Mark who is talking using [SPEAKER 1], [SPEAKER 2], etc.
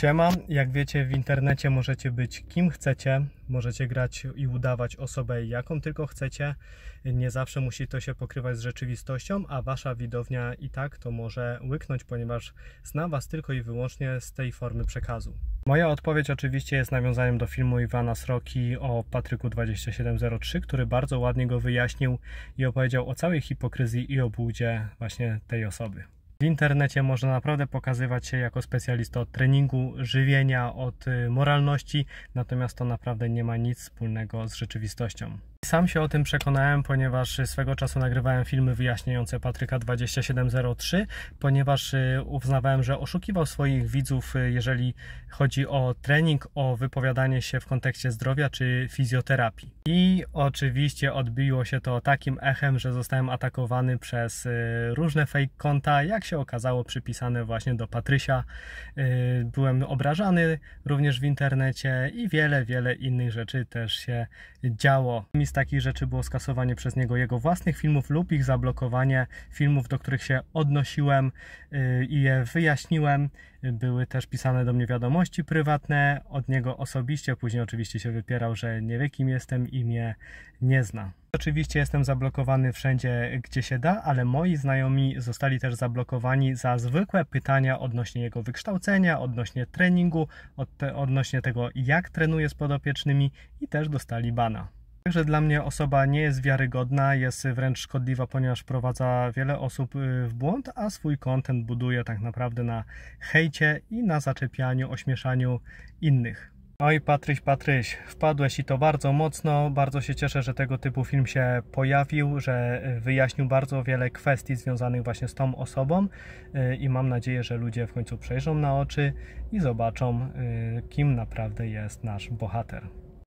[SPEAKER 1] Siema, jak wiecie w internecie możecie być kim chcecie, możecie grać i udawać osobę jaką tylko chcecie. Nie zawsze musi to się pokrywać z rzeczywistością, a wasza widownia i tak to może łyknąć, ponieważ zna was tylko i wyłącznie z tej formy przekazu. Moja odpowiedź oczywiście jest nawiązaniem do filmu Iwana Sroki o Patryku 2703, który bardzo ładnie go wyjaśnił i opowiedział o całej hipokryzji i obłudzie właśnie tej osoby. W internecie można naprawdę pokazywać się jako specjalista od treningu, żywienia, od y, moralności, natomiast to naprawdę nie ma nic wspólnego z rzeczywistością. Sam się o tym przekonałem, ponieważ y, swego czasu nagrywałem filmy wyjaśniające Patryka 2703, ponieważ y, uznawałem, że oszukiwał swoich widzów, jeżeli chodzi o trening, o wypowiadanie się w kontekście zdrowia czy fizjoterapii. I oczywiście odbiło się to takim echem, że zostałem atakowany przez różne fake konta, jak się okazało przypisane właśnie do Patrysia. Y, byłem obrażany również w internecie i wiele, wiele innych rzeczy też się działo. Mi z takich rzeczy było skasowanie przez niego jego własnych filmów lub ich zablokowanie filmów, do których się odnosiłem y, i je wyjaśniłem były też pisane do mnie wiadomości prywatne od niego osobiście, później oczywiście się wypierał, że nie wie kim jestem i mnie nie zna. Oczywiście jestem zablokowany wszędzie, gdzie się da, ale moi znajomi zostali też zablokowani za zwykłe pytania odnośnie jego wykształcenia, odnośnie treningu, odnośnie tego, jak trenuje z podopiecznymi i też dostali bana. Także dla mnie osoba nie jest wiarygodna, jest wręcz szkodliwa, ponieważ wprowadza wiele osób y, w błąd, a swój kontent buduje tak naprawdę na hejcie i na zaczepianiu, ośmieszaniu innych. Oj, Patryś, Patryś, wpadłeś i to bardzo mocno. Bardzo się cieszę, że tego typu film się pojawił, że y, wyjaśnił bardzo wiele kwestii związanych właśnie z tą osobą y, i mam nadzieję, że ludzie w końcu przejrzą na oczy i zobaczą, kim naprawdę jest nasz bohater.